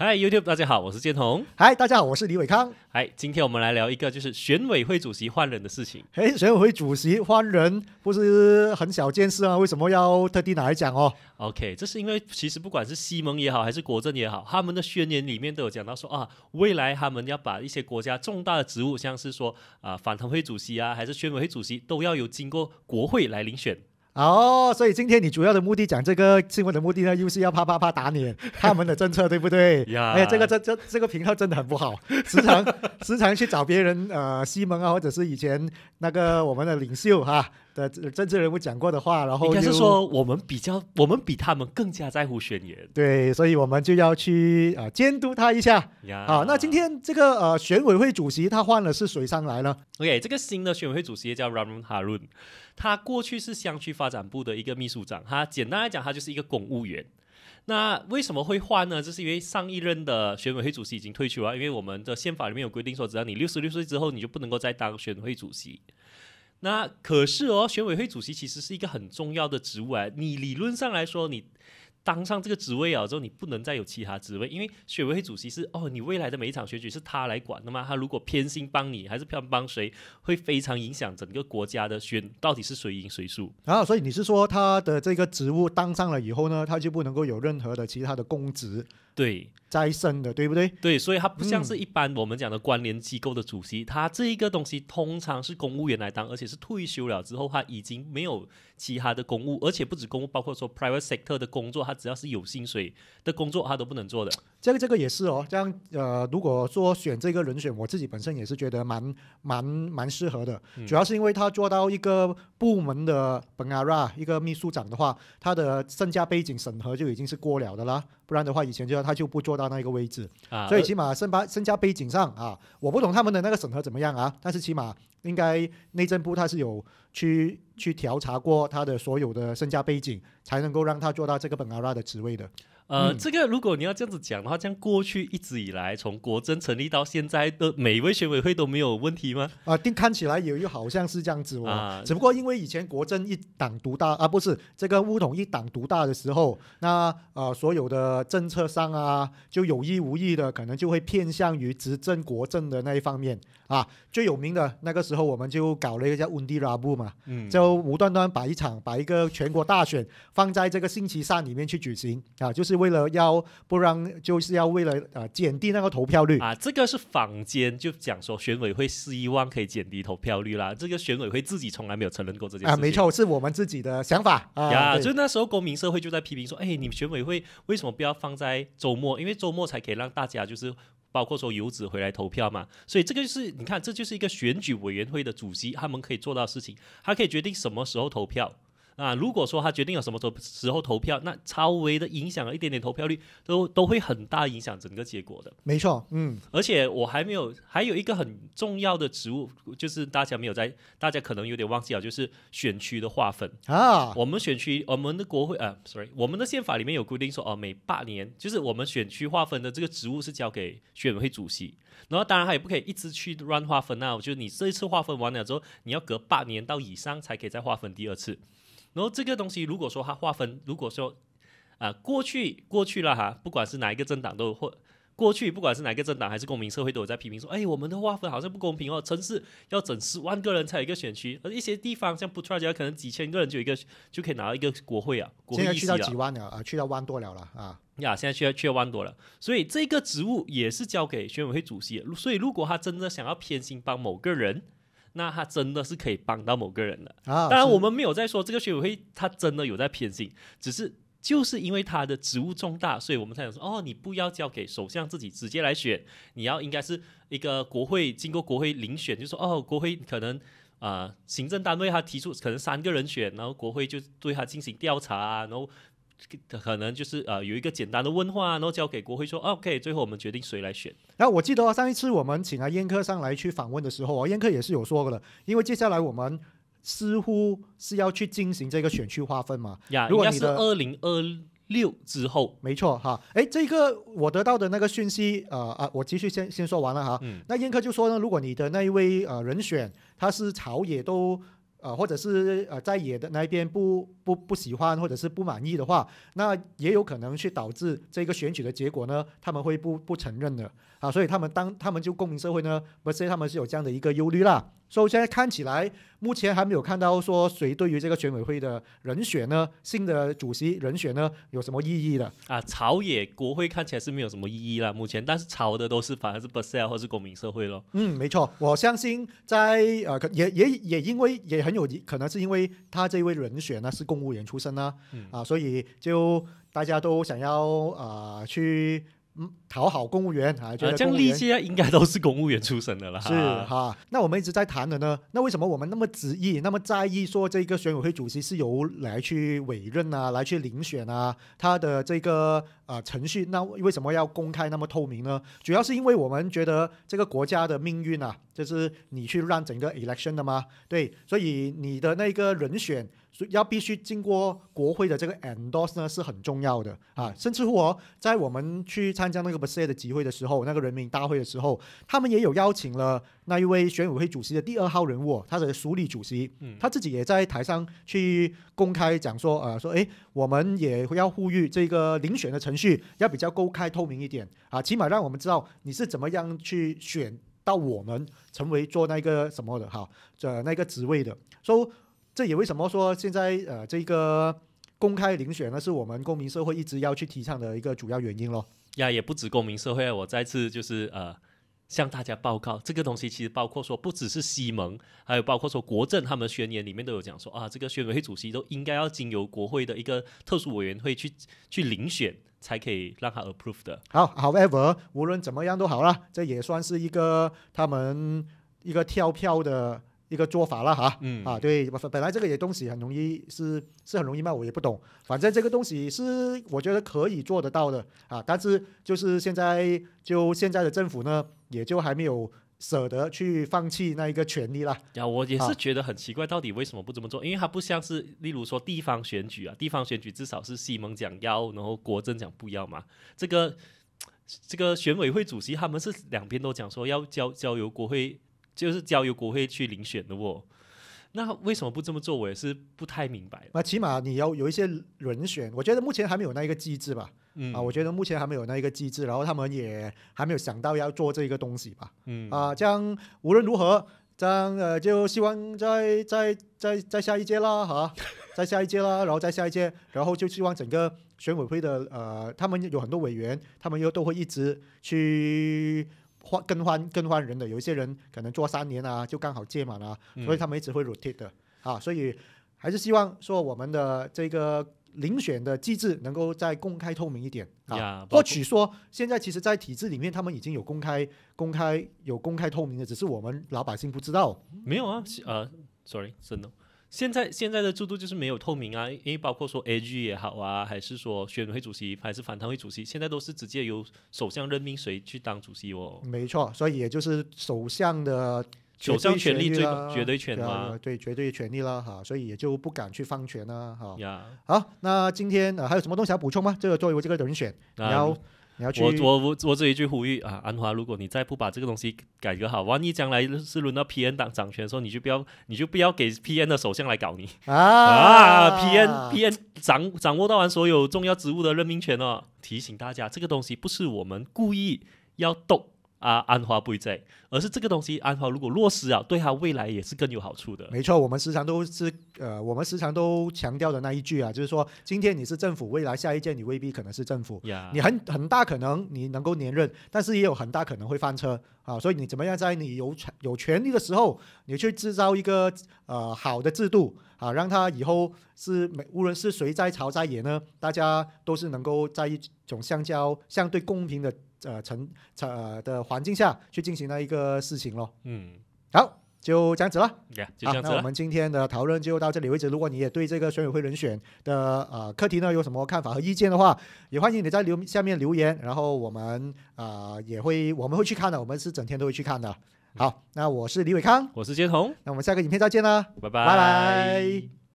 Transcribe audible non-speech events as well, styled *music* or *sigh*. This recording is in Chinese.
嗨 YouTube，大家好，我是建宏。嗨，大家好，我是李伟康。嗨，今天我们来聊一个就是选委会主席换人的事情。嘿，选委会主席换人不是很小件事啊？为什么要特地拿来讲哦？OK，这是因为其实不管是西蒙也好，还是国政也好，他们的宣言里面都有讲到说啊，未来他们要把一些国家重大的职务，像是说啊，反贪会主席啊，还是选委会主席，都要有经过国会来遴选。哦，所以今天你主要的目的讲这个新闻的目的呢，又是要啪啪啪打脸他们的政策，对不对？*laughs* 呀，这个这这这个频道真的很不好，时常 *laughs* 时常去找别人呃西门啊，或者是以前那个我们的领袖哈。呃，政治人物讲过的话，然后应该是说我们比较，我们比他们更加在乎宣言。对，所以我们就要去啊监督他一下。好，那今天这个呃，选委会主席他换了是谁上来了？OK，这个新的选委会主席叫 Ramun Harun，他过去是相区发展部的一个秘书长。他简单来讲，他就是一个公务员。那为什么会换呢？就是因为上一任的选委会主席已经退休了，因为我们的宪法里面有规定说，只要你六十六岁之后，你就不能够再当选会主席。那可是哦，选委会主席其实是一个很重要的职务哎。你理论上来说，你当上这个职位啊之后，你不能再有其他职位，因为选委会主席是哦，你未来的每一场选举是他来管的嘛。他如果偏心帮你，还是偏帮谁，会非常影响整个国家的选，到底是谁赢谁输。然后，所以你是说他的这个职务当上了以后呢，他就不能够有任何的其他的公职？对，再生的，对不对？对，所以他不像是一般我们讲的关联机构的主席，他这一个东西通常是公务员来当，而且是退休了之后，他已经没有其他的公务，而且不止公务，包括说 private sector 的工作，他只要是有薪水的工作，他都不能做的。这个这个也是哦，这样呃，如果说选这个人选，我自己本身也是觉得蛮蛮蛮适合的，主要是因为他做到一个部门的本阿拉一个秘书长的话，他的身家背景审核就已经是过了的啦，不然的话以前就他就不做到那个位置，所以起码身把身家背景上啊，我不懂他们的那个审核怎么样啊，但是起码应该内政部他是有去去调查过他的所有的身家背景，才能够让他做到这个本阿拉的职位的。呃，这个如果你要这样子讲的话，像过去一直以来，从国政成立到现在，的每一位选委会都没有问题吗？啊，定看起来也有好像是这样子哦。只不过因为以前国政一党独大啊，不是这个乌统一党独大的时候，那呃所有的政策上啊，就有意无意的可能就会偏向于执政国政的那一方面啊。最有名的那个时候，我们就搞了一个叫温迪拉布嘛，嗯，就无端端把一场把一个全国大选放在这个星期三里面去举行啊，就是。为了要不让，就是要为了啊，减低那个投票率啊，这个是坊间就讲说，选委会希望可以减低投票率啦。这个选委会自己从来没有承认过这件事啊，没错，是我们自己的想法啊。呀。就那时候，公民社会就在批评说，哎，你们选委会为什么不要放在周末？因为周末才可以让大家就是包括说游子回来投票嘛。所以这个就是你看，这就是一个选举委员会的主席，他们可以做到事情，他可以决定什么时候投票。那如果说他决定有什么时时候投票，那超微的影响一点点投票率，都都会很大影响整个结果的。没错，嗯，而且我还没有还有一个很重要的职务，就是大家没有在，大家可能有点忘记啊，就是选区的划分啊。我们选区，我们的国会啊，sorry，我们的宪法里面有规定说，哦，每八年，就是我们选区划分的这个职务是交给选委会主席。然后当然它也不可以一直去乱划分啊！我觉得你这一次划分完了之后，你要隔八年到以上才可以再划分第二次。然后这个东西如果说它划分，如果说啊过去过去了哈，不管是哪一个政党都会。过去不管是哪个政党还是公民社会都有在批评说，哎，我们的划分好像不公平哦。城市要整十万个人才有一个选区，而一些地方像布查加可能几千个人就有一个就可以拿到一个国会啊，国会现在去到几万了啊，去到万多了了啊。呀，现在去到去到万多了，所以这个职务也是交给选委会主席。所以如果他真的想要偏心帮某个人，那他真的是可以帮到某个人的啊。当然我们没有在说这个选委会他真的有在偏心，只是。就是因为他的职务重大，所以我们才想说，哦，你不要交给首相自己直接来选，你要应该是一个国会经过国会遴选，就说，哦，国会可能啊，行政单位他提出可能三个人选，然后国会就对他进行调查啊，然后可能就是呃有一个简单的问话，然后交给国会说，OK，最后我们决定谁来选。然后我记得上一次我们请啊燕客上来去访问的时候啊，燕客也是有说的，因为接下来我们。似乎是要去进行这个选区划分嘛？呀，果你是二零二六之后，没错哈。哎，这个我得到的那个讯息，呃啊，我继续先先说完了哈。嗯，那燕科就说呢，如果你的那一位呃人选他是朝野都呃或者是呃在野的那边不不不喜欢或者是不满意的话，那也有可能去导致这个选举的结果呢，他们会不不承认的啊。所以他们当他们就公民社会呢，不是他们是有这样的一个忧虑啦。所以现在看起来，目前还没有看到说谁对于这个选委会的人选呢，新的主席人选呢有什么异议的啊？朝野国会看起来是没有什么异议了，目前，但是朝的都是反而是 b e r s e l 或是公民社会咯。嗯，没错，我相信在呃，也也也因为也很有，可能是因为他这位人选呢是公务员出身呢，啊，所以就大家都想要啊去。嗯，讨好公务员啊，觉得这样力气啊，应该都是公务员出身的啦。是哈，那我们一直在谈的呢，那为什么我们那么执意、那么在意说这个选委会主席是由来去委任啊、来去遴选啊，他的这个啊程序？那为什么要公开那么透明呢？主要是因为我们觉得这个国家的命运啊。就是你去让整个 election 的吗？对，所以你的那个人选要必须经过国会的这个 endorse 呢是很重要的啊。甚至乎哦，在我们去参加那个不设的集会的时候，那个人民大会的时候，他们也有邀请了那一位选委会主席的第二号人物，他的署理主席，他自己也在台上去公开讲说，呃，说哎，我们也要呼吁这个遴选的程序要比较公开透明一点啊，起码让我们知道你是怎么样去选。到我们成为做那个什么的哈，这那个职位的，所、以这也为什么说现在呃这个公开遴选呢？是我们公民社会一直要去提倡的一个主要原因喽。呀，也不止公民社会，我再次就是呃。向大家报告，这个东西其实包括说，不只是西蒙，还有包括说国政，他们宣言里面都有讲说啊，这个宣委会主席都应该要经由国会的一个特殊委员会去去遴选，才可以让他 approve 的。好，however，无论怎么样都好啦，这也算是一个他们一个跳票的一个做法了哈。嗯啊，对，本来这个也东西很容易是是很容易卖，我也不懂，反正这个东西是我觉得可以做得到的啊。但是就是现在就现在的政府呢。也就还没有舍得去放弃那一个权利啦。呀，我也是觉得很奇怪，到底为什么不这么做？因为它不像是，例如说地方选举啊，地方选举至少是西蒙讲要，然后国政讲不要嘛。这个这个选委会主席他们是两边都讲说要交交由国会，就是交由国会去遴选的哦。那为什么不这么做？我也是不太明白。那起码你要有一些人选，我觉得目前还没有那一个机制吧。嗯啊，我觉得目前还没有那一个机制，然后他们也还没有想到要做这个东西吧。嗯啊，这样无论如何，这样呃，就希望在在在在下一届啦哈，在下一届 *laughs* 啦，然后在下一届，然后就希望整个选委会的呃，他们有很多委员，他们又都会一直去换更换更换人的，有一些人可能做三年啊，就刚好届满了，所以他们一直会 rotate 啊，所以还是希望说我们的这个。遴选的机制能够再公开透明一点啊，或许说现在其实，在体制里面他们已经有公开、公开、有公开透明的，只是我们老百姓不知道。没有啊，呃，sorry，真的，现在现在的制度就是没有透明啊，因为包括说 AG 也好啊，还是说选委会主席还是反贪会主席，现在都是直接由首相任命谁去当主席哦。没错，所以也就是首相的。首相权力最绝对权吗？对，绝对权力了哈，所以也就不敢去放权啦。哈。呀，好，那今天啊，还有什么东西要补充吗？个作为我这个人选，然要，你要去，我我我这一句呼吁啊，安华，如果你再不把这个东西改革好，万一将来是轮到 P N 党掌权的时候，你就不要，你就不要给 P N 的首相来搞你啊啊！P N P N 掌掌握到完所有重要职务的任命权哦，提醒大家，这个东西不是我们故意要动。啊，安华不会再，而是这个东西，安华如果落实啊，对他未来也是更有好处的。没错，我们时常都是呃，我们时常都强调的那一句啊，就是说，今天你是政府，未来下一届你未必可能是政府，你很很大可能你能够连任，但是也有很大可能会翻车啊。所以你怎么样在你有权有权利的时候，你去制造一个呃好的制度啊，让他以后是没无论是谁在朝在野呢，大家都是能够在一种相交相对公平的。呃，成呃的环境下去进行了一个事情咯。嗯，好，就这样子了。好，那我们今天的讨论就到这里为止。如果你也对这个选委会人选的呃课题呢有什么看法和意见的话，也欢迎你在留下面留言。然后我们啊也会我们会去看的，我们是整天都会去看的。好，那我是李伟康，我是杰彤，那我们下个影片再见啦，拜拜拜拜。